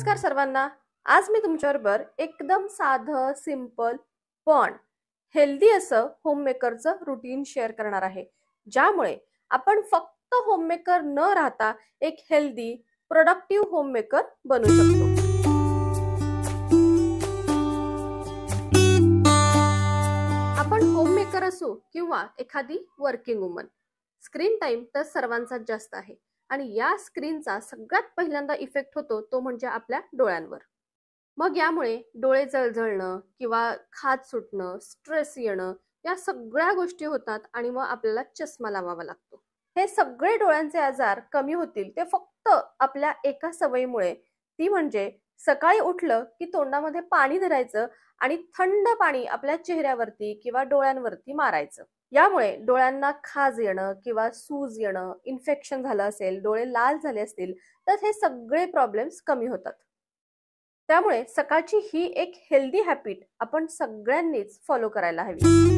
नमस्कार सर्वांना आज मी तुमच्याबरोबर एकदम साधं सिंपल पण हेल्दी असं होममेकरचं रुटीन शेअर करणार आहे ज्यामुळे आपण फक्त होममेकर न राहता एक हेल्दी प्रोडक्टिव्ह होममेकर बनू शकतो आपण होममेकर असू किंवा एखादी वर्किंग वुमन स्क्रीन टाइम तर सर्वांचाच जास्त आहे आणि या स्क्रीनचा सगळ्यात पहिल्यांदा इफेक्ट होतो तो म्हणजे आपल्या डोळ्यांवर मग यामुळे डोळे जळजळणं किंवा खाज सुटणं स्ट्रेस येणं या सगळ्या गोष्टी होतात आणि मग आपल्याला चष्मा लावावा लागतो हे सगळे डोळ्यांचे आजार कमी होतील ते फक्त आपल्या एका सवयीमुळे ती म्हणजे सकाळी उठलं की तोंडामध्ये पाणी धरायचं आणि थंड पाणी आपल्या चेहऱ्यावरती किंवा डोळ्यांवरती मारायचं यामुळे डोळ्यांना खाज येणं किंवा सूज येणं इन्फेक्शन झालं असेल डोळे लाल झाले असतील तर हे सगळे प्रॉब्लेम्स कमी होतात त्यामुळे सकाळची ही एक हेल्दी हॅबिट आपण सगळ्यांनीच फॉलो करायला हवी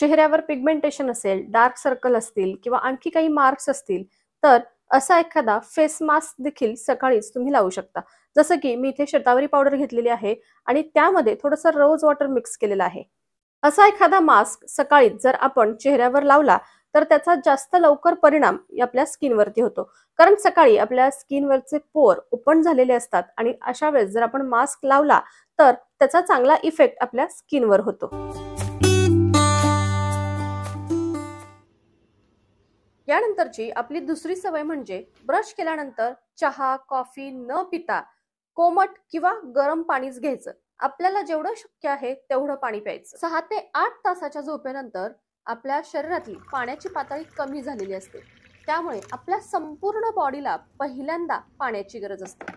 चेहऱ्यावर पिगमेंटेशन असेल डार्क सर्कल असतील किंवा आणखी काही मार्क्स असतील तर असा एखादा फेस मास्क देखील सकाळीच तुम्ही लावू शकता जसं की मी इथे शतावरी पावडर घेतलेली आहे आणि त्यामध्ये थोडंसं रोज वॉटर मिक्स केलेलं आहे असा एखादा मास्क सकाळी जर आपण चेहऱ्यावर लावला तर त्याचा जास्त लवकर परिणाम आपल्या स्किनवरती होतो कारण सकाळी आपल्या स्किनवरचे पोर ओपन झालेले असतात आणि अशा वेळेस जर आपण मास्क लावला तर त्याचा चांगला इफेक्ट आपल्या स्किनवर होतो यानंतरची आपली दुसरी सवय म्हणजे ब्रश केल्यानंतर चहा कॉफी न पिता कोमट किंवा गरम पाणीच घ्यायचं आपल्याला जेवढं शक्य आहे तेवढं पाणी प्यायचं सहा ते आठ तासाच्या झोपेनंतर आपल्या शरीरातली पाण्याची पातळी कमी झालेली असते त्यामुळे आपल्या संपूर्ण बॉडीला पहिल्यांदा पाण्याची गरज असते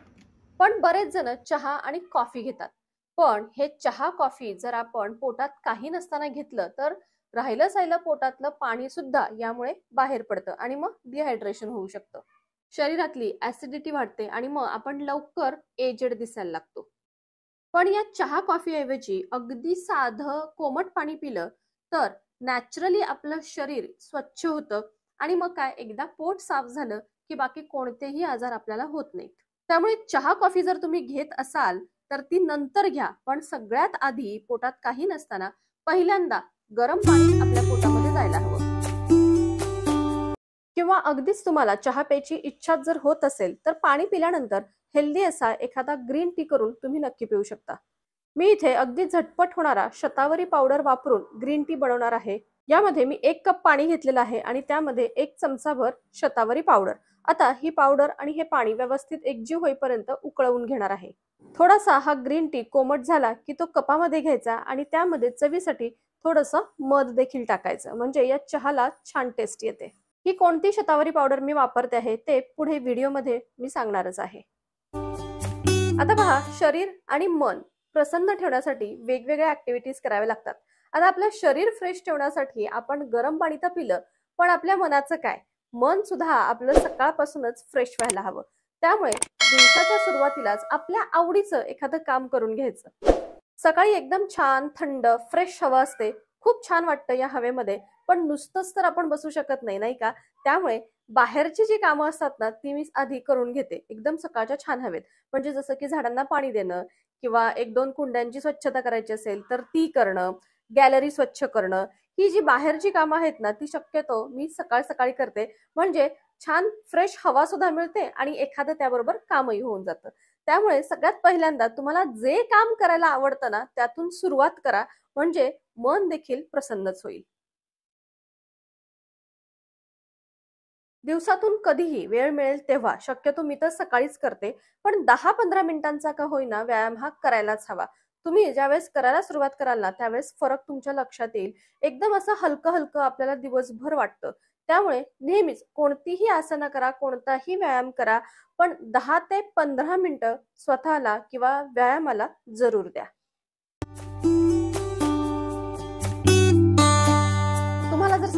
पण बरेच जण चहा आणि कॉफी घेतात पण हे चहा कॉफी जर आपण पोटात काही नसताना घेतलं तर राहिलं सायलं पोटातलं पाणी सुद्धा यामुळे बाहेर पडतं आणि मग डिहायड्रेशन होऊ शकतं शरीरातली ऍसिडिटी वाढते आणि मग आपण लवकर एजेड दिसायला लागतो पण या चहा कॉफी ऐवजी अगदी साध कोमट पाणी पिलं तर नॅचरली आपलं शरीर स्वच्छ होतं आणि मग काय एकदा पोट साफ झालं की बाकी कोणतेही आजार आपल्याला होत नाहीत त्यामुळे चहा कॉफी जर तुम्ही घेत असाल तर ती नंतर घ्या पण सगळ्यात आधी पोटात काही नसताना पहिल्यांदा गरम पाणी आपल्या पोटामध्ये जायला हवं किंवा अगदीच तुम्हाला चहा प्यायची इच्छा जर होत असेल तर पाणी पिल्यानंतर हेल्दी असा एखादा ग्रीन टी करून तुम्ही नक्की पिऊ शकता मी इथे अगदी झटपट होणारा शतावरी पावडर वापरून ग्रीन टी बनवणार आहे यामध्ये मी एक कप पाणी घेतलेलं आहे आणि त्यामध्ये एक चमचाभर शतावरी पावडर आता ही पावडर आणि हे पाणी व्यवस्थित एकजीव होईपर्यंत उकळवून घेणार आहे थोडासा हा ग्रीन टी कोमट झाला की तो कपामध्ये घ्यायचा आणि त्यामध्ये चवीसाठी थोडस मध देखील टाकायचं म्हणजे या चहाला छान टेस्ट येते ही कोणती शतावरी पावडर मी वापरते आहे ते पुढे व्हिडिओमध्ये मी सांगणारच आहे आता पहा शरीर आणि मन प्रसन्न ठेवण्यासाठी वेगवेगळ्या ऍक्टिव्हिटीज कराव्या लागतात आता आपलं शरीर फ्रेश ठेवण्यासाठी आपण गरम पाणी तर पिलं पण आपल्या मनाचं काय मन सुद्धा आपलं सकाळपासूनच फ्रेश व्हायला हवं त्यामुळे दिवसाच्या सुरुवातीलाच आपल्या आवडीचं एखादं काम करून घ्यायचं सकाळी एकदम छान थंड फ्रेश हवा असते खूप छान वाटतं या हवेमध्ये पण नुसतंच तर आपण बसू शकत नाही नाही का त्यामुळे बाहेरची जी कामं असतात ना ती मी आधी करून घेते एकदम सकाळच्या छान हवेत म्हणजे जसं की झाडांना पाणी देणं किंवा एक दोन कुंड्यांची स्वच्छता करायची असेल तर ती करणं गॅलरी स्वच्छ करणं ही जी बाहेरची कामं आहेत ना ती शक्यतो मी सकाळ सकाळी करते म्हणजे छान फ्रेश हवा सुद्धा मिळते आणि एखादं त्याबरोबर कामही होऊन जातं त्यामुळे सगळ्यात पहिल्यांदा तुम्हाला जे काम करायला आवडतं ना त्यातून सुरुवात करा म्हणजे मन देखील प्रसन्नच होईल दिवसातून कधीही वेळ मिळेल तेव्हा शक्यतो मी तर सकाळीच करते पण दहा पंधरा मिनिटांचा का होईना व्यायाम हा करायलाच हवा तुम्ही ज्यावेळेस करायला सुरुवात कराल ना त्यावेळेस फरक तुमच्या लक्षात येईल एकदम असं हलकं हलकं आपल्याला दिवसभर वाटतं त्यामुळे नेहमीच कोणतीही आसनं करा कोणताही व्यायाम करा पण दहा ते पंधरा मिनिटं स्वतःला किंवा व्यायामाला जरूर द्या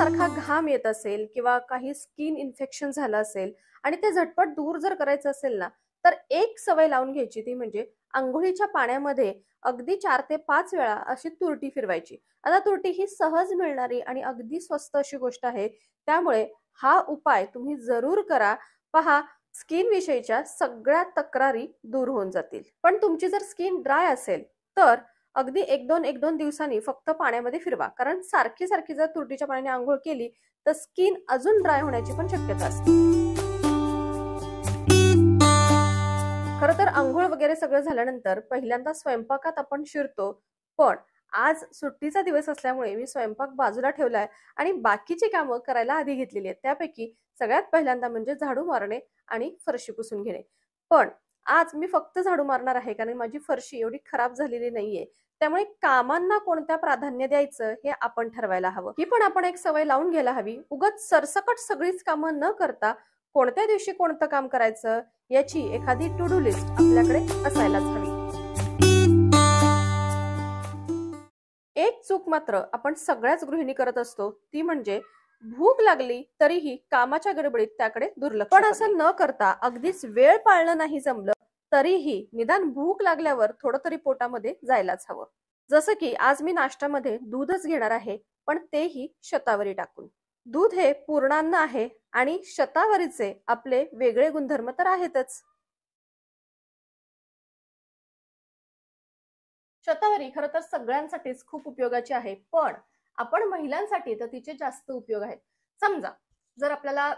सारखा घाम येत असेल किंवा काही स्किन इन्फेक्शन झालं असेल आणि ते झटपट दूर जर करायचं असेल ना तर एक सवय लावून घ्यायची ती म्हणजे आंघोळीच्या पाण्यामध्ये अगदी चार ते पाच वेळा अशी तुरटी फिरवायची आता तुरटी ही सहज मिळणारी आणि अगदी स्वस्त अशी गोष्ट आहे त्यामुळे हा उपाय तुम्ही जरूर करा पहा स्किन विषयीच्या सगळ्या तक्रारी दूर होऊन जातील पण तुमची जर स्किन ड्राय असेल तर अगदी एक दोन एक दोन दिवसांनी फक्त पाण्यामध्ये फिरवा कारण सारखी सारखी जर तुरटीच्या पाण्याने आंघोळ केली तर स्किन अजून ड्राय होण्याची पण शक्यता असते खर तर आंघोळ वगैरे सगळं झाल्यानंतर पहिल्यांदा स्वयंपाकात आपण शिरतो पण आज सुट्टीचा दिवस असल्यामुळे मी स्वयंपाक बाजूला ठेवलाय आणि बाकीची कामं करायला आधी घेतलेली आहेत त्यापैकी सगळ्यात पहिल्यांदा म्हणजे झाडू मारणे आणि फरशी पुसून घेणे पण आज मी फक्त झाडू मारणार आहे कारण माझी फरशी एवढी खराब झालेली नाहीये त्यामुळे कामांना कोणत्या प्राधान्य द्यायचं हे आपण ठरवायला हवं ही पण आपण एक सवय लावून घ्यायला हवी उगत सरसकट सगळीच कामं न करता कोणत्या दिवशी कोणतं काम करायचं याची एखादी टू डू लिस्ट आपल्याकडे असायलाच हवी एक चूक मात्र आपण सगळ्याच गृहिणी करत असतो ती म्हणजे भूक लागली तरीही कामाच्या गडबडीत त्याकडे दुर्लक्ष पण असं न करता अगदीच वेळ पाळणं नाही जमलं तरीही निदान भूक लागल्यावर थोडं तरी पोटामध्ये जायलाच हवं जसं की आज मी नाश्त्यामध्ये दूधच घेणार आहे पण तेही शतावरी टाकून दूध हे पूर्णान्न आहे आणि शतावरीचे आपले वेगळे गुणधर्म तर आहेतच शतावरी खरं तर सगळ्यांसाठीच खूप उपयोगाची आहे पण आपण महिलांसाठी तर तिचे जास्त उपयोग आहेत समजा जर आपल्याला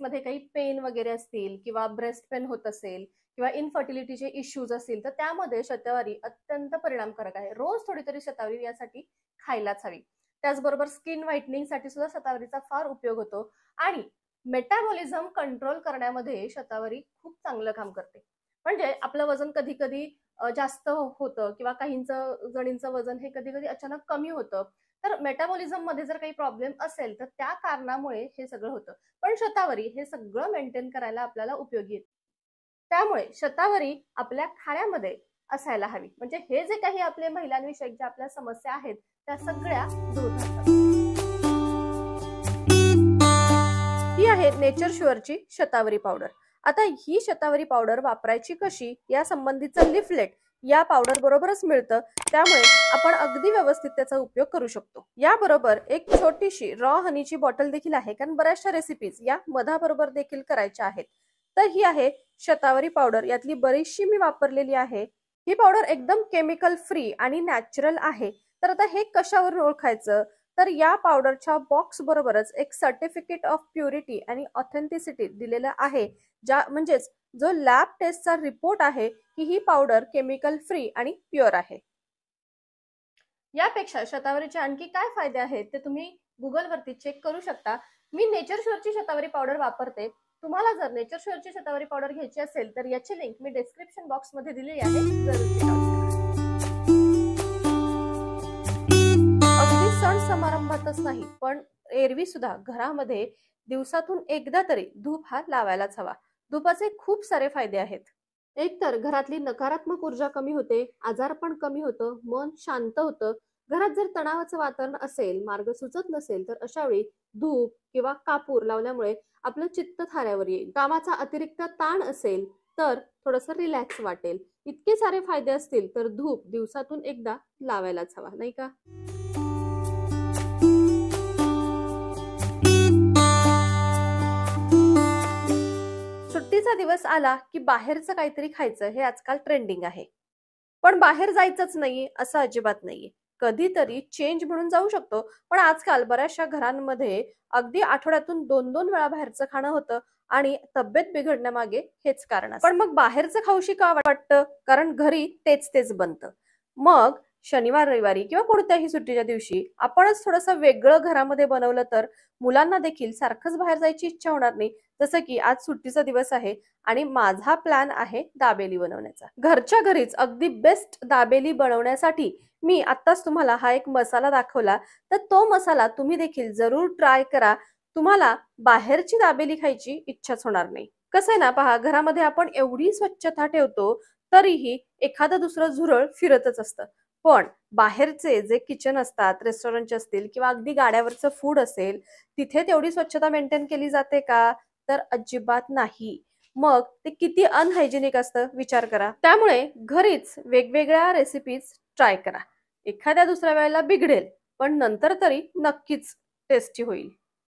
मध्ये काही पेन वगैरे असतील किंवा ब्रेस्ट पेन होत असेल किंवा इनफर्टिलिटीचे इश्यूज असतील तर त्यामध्ये शतावरी अत्यंत परिणामकारक आहे रोज थोडी तरी शतावरी यासाठी खायलाच हवी त्याचबरोबर स्किन साठी सुद्धा शतावरीचा फार उपयोग होतो आणि मेटाबॉलिझम कंट्रोल करण्यामध्ये शतावरी खूप चांगलं काम करते म्हणजे आपलं वजन कधी कधी जास्त होतं किंवा काहींचं जणींचं वजन हे कधी कधी अचानक कमी होतं तर मेटाबॉलिझम मध्ये जर काही प्रॉब्लेम असेल तर त्या कारणामुळे हे सगळं होतं पण शतावरी हे सगळं मेंटेन करायला आपल्याला उपयोगी त्यामुळे शतावरी आपल्या खाण्यामध्ये असायला हवी म्हणजे हे जे काही आपले महिलांविषयक ज्या आपल्या समस्या आहेत त्या सगळ्या दूर ही आहे नेचर शुअरची शतावरी पावडर आता ही शतावरी पावडर वापरायची कशी या संबंधीचं लिफलेट या पावडर बरोबरच मिळतं त्यामुळे आपण अगदी व्यवस्थित त्याचा उपयोग करू शकतो याबरोबर एक छोटीशी रॉ हनीची बॉटल देखील आहे कारण बऱ्याचशा रेसिपीज या मधाबरोबर देखील करायच्या आहेत तर ही आहे शतावरी पावडर यातली बरीचशी मी वापरलेली आहे ही पावडर एकदम केमिकल फ्री आणि नॅचरल आहे तर आता हे कशावर ओळखायचं तर या पावडरच्या बॉक्स बरोबरच एक सर्टिफिकेट ऑफ प्युरिटी आणि ऑथेंटिसिटी दिलेलं आहे ज्या म्हणजेच जो लॅब टेस्टचा रिपोर्ट आहे की ही पावडर केमिकल फ्री आणि प्युअर आहे यापेक्षा शतावरीचे आणखी काय फायदे आहेत ते तुम्ही गुगलवरती चेक करू शकता मी नेचर शुअरची शतावरी पावडर वापरते तुम्हाला जर नेचर शुअरची शतावरी पावडर घ्यायची असेल तर याची लिंक मी डिस्क्रिप्शन बॉक्समध्ये दिलेली आहे अगदी सण समारंभातच नाही पण एरवी सुद्धा घरामध्ये दिवसातून एकदा तरी धूप हा लावायलाच हवा धुपाचे खूप सारे फायदे आहेत एकतर घरातली नकारात्मक ऊर्जा कमी होते आजार पण कमी होतं मन शांत होतं घरात जर तणावाचं वातावरण असेल मार्ग सुचत नसेल तर अशा वेळी धूप किंवा कापूर लावल्यामुळे आपलं चित्त थाऱ्यावर येईल कामाचा अतिरिक्त ताण असेल तर थोडस रिलॅक्स वाटेल इतके सारे फायदे असतील तर धूप दिवसातून एकदा लावायलाच हवा नाही का दिवस आला की बाहेरचं काहीतरी खायचं हे आजकाल ट्रेंडिंग आहे पण बाहेर जायचंच नाही असं अजिबात नाहीये कधीतरी चेंज म्हणून जाऊ शकतो पण आजकाल बऱ्याचशा घरांमध्ये अगदी आठवड्यातून दोन दोन वेळा बाहेरचं खाणं होतं आणि तब्येत बिघडण्यामागे हेच कारण पण मग बाहेरचं खाऊशी का वाटतं कारण घरी तेच तेच बनतं मग शनिवार रविवारी किंवा कोणत्याही सुट्टीच्या दिवशी आपणच थोडंसं वेगळं घरामध्ये बनवलं तर मुलांना देखील सारखंच बाहेर जायची इच्छा होणार नाही जसं की आज सुट्टीचा दिवस आहे आणि माझा प्लॅन आहे दाबेली बनवण्याचा घरच्या घरीच अगदी बेस्ट दाबेली बनवण्यासाठी मी आत्ताच तुम्हाला हा एक मसाला दाखवला तर तो मसाला तुम्ही देखील जरूर ट्राय करा तुम्हाला बाहेरची दाबेली खायची इच्छाच होणार नाही कसं आहे ना पहा घरामध्ये आपण एवढी स्वच्छता ठेवतो तरीही एखादं दुसरं झुरळ फिरतच असतं पण बाहेरचे जे किचन असतात रेस्टॉरंटचे असतील किंवा अगदी गाड्यावरचं फूड असेल तिथे तेवढी स्वच्छता मेंटेन केली जाते का तर अजिबात नाही मग ते किती अनहायजेनिक असतं विचार करा त्यामुळे घरीच वेगवेगळ्या रेसिपीज ट्राय करा एखाद्या दुसऱ्या वेळेला बिघडेल पण नंतर तरी नक्कीच टेस्टी होईल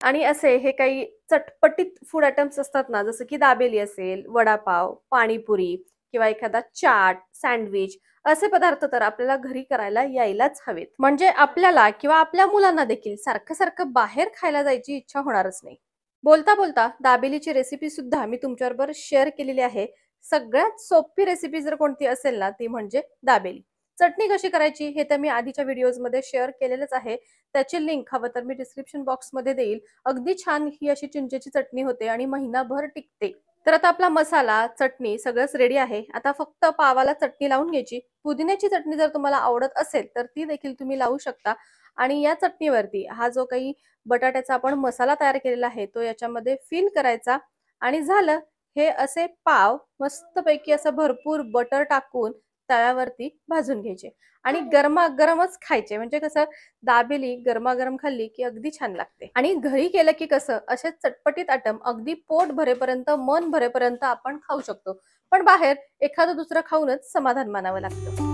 आणि असे हे काही चटपटीत फूड आयटम्स असतात ना जसं की दाबेली असेल वडापाव पाणीपुरी किंवा एखादा चाट सँडविच असे पदार्थ तर आपल्याला घरी करायला यायलाच हवेत म्हणजे आपल्याला किंवा आपल्या मुलांना देखील सारखं सारखं बाहेर खायला जायची इच्छा होणारच नाही बोलता बोलता दाबेलीची रेसिपी सुद्धा मी तुमच्याबरोबर शेअर केलेली आहे सगळ्यात सोपी रेसिपी जर कोणती असेल ना ती म्हणजे दाबेली चटणी कशी करायची हे तर मी आधीच्या व्हिडिओजमध्ये शेअर केलेलंच आहे त्याची लिंक हवं तर मी डिस्क्रिप्शन बॉक्समध्ये देईल अगदी छान ही अशी चिंचेची चटणी होते आणि महिनाभर टिकते तर आता आपला मसाला चटणी सगळंच रेडी आहे आता फक्त पावाला चटणी लावून घ्यायची पुदिन्याची चटणी जर तुम्हाला आवडत असेल तर ती देखील तुम्ही लावू शकता आणि या चटणीवरती हा जो काही बटाट्याचा आपण मसाला तयार केलेला आहे तो याच्यामध्ये फिल करायचा आणि झालं हे असे पाव मस्तपैकी असं भरपूर बटर टाकून तळ्यावरती भाजून घ्यायचे आणि गरमागरमच खायचे म्हणजे कसं दाबेली गरमागरम खाल्ली की अगदी छान लागते आणि घरी केलं की कसं असे चटपटीत आटम अगदी पोट भरेपर्यंत मन भरेपर्यंत आपण खाऊ शकतो पण बाहेर एखादं दुसरं खाऊनच समाधान मानावं लागतं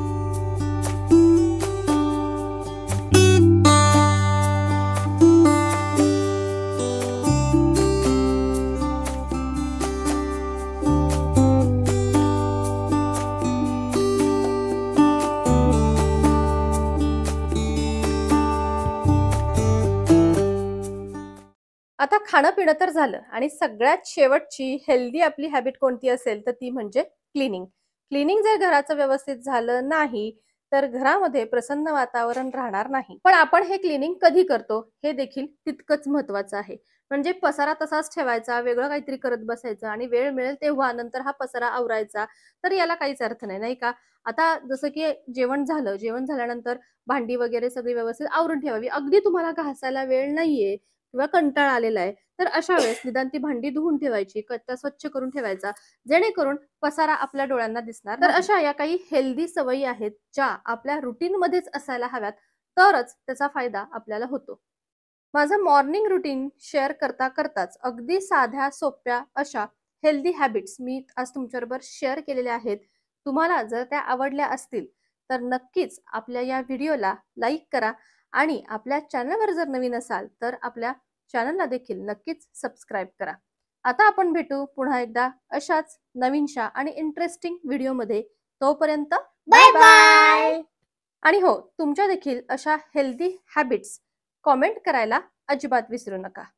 खाणं पिणं तर झालं आणि सगळ्यात शेवटची हेल्दी आपली हॅबिट कोणती असेल तर ती म्हणजे क्लिनिंग क्लिनिंग जर घराचं व्यवस्थित झालं नाही तर घरामध्ये प्रसन्न वातावरण राहणार नाही पण आपण हे क्लिनिंग कधी करतो हे देखील तितकंच महत्वाचं आहे म्हणजे पसारा तसाच ठेवायचा वेगळं काहीतरी करत बसायचं आणि वेळ मिळेल तेव्हा नंतर हा पसारा आवरायचा तर याला काहीच अर्थ नाही नाही का आता जसं की जेवण झालं जेवण झाल्यानंतर भांडी वगैरे सगळी व्यवस्थित आवरून ठेवावी अगदी तुम्हाला घासायला वेळ नाहीये किंवा कंटाळा आलेला आहे तर अशा वेळेस निदान ती भांडी धुवून ठेवायची कच्चा स्वच्छ करून ठेवायचा जेणेकरून पसारा आपल्या डोळ्यांना दिसणार तर अशा या काही हेल्दी सवयी आहेत ज्या आपल्या रुटीन मध्येच असायला हव्यात तरच त्याचा फायदा आपल्याला होतो माझं मॉर्निंग रुटीन शेअर करता करताच अगदी साध्या सोप्या अशा हेल्दी हॅबिट्स मी आज तुमच्याबरोबर शेअर केलेल्या आहेत तुम्हाला जर त्या आवडल्या असतील तर नक्कीच आपल्या या व्हिडिओला लाईक करा आणि आपल्या चॅनलवर जर नवीन असाल तर आपल्या चॅनलला देखील नक्कीच सबस्क्राईब करा आता आपण भेटू पुन्हा एकदा अशाच नवीनशा आणि इंटरेस्टिंग व्हिडिओमध्ये तोपर्यंत बाय बाय आणि हो तुमच्या देखील अशा हेल्दी हॅबिट्स कॉमेंट करायला अजिबात विसरू नका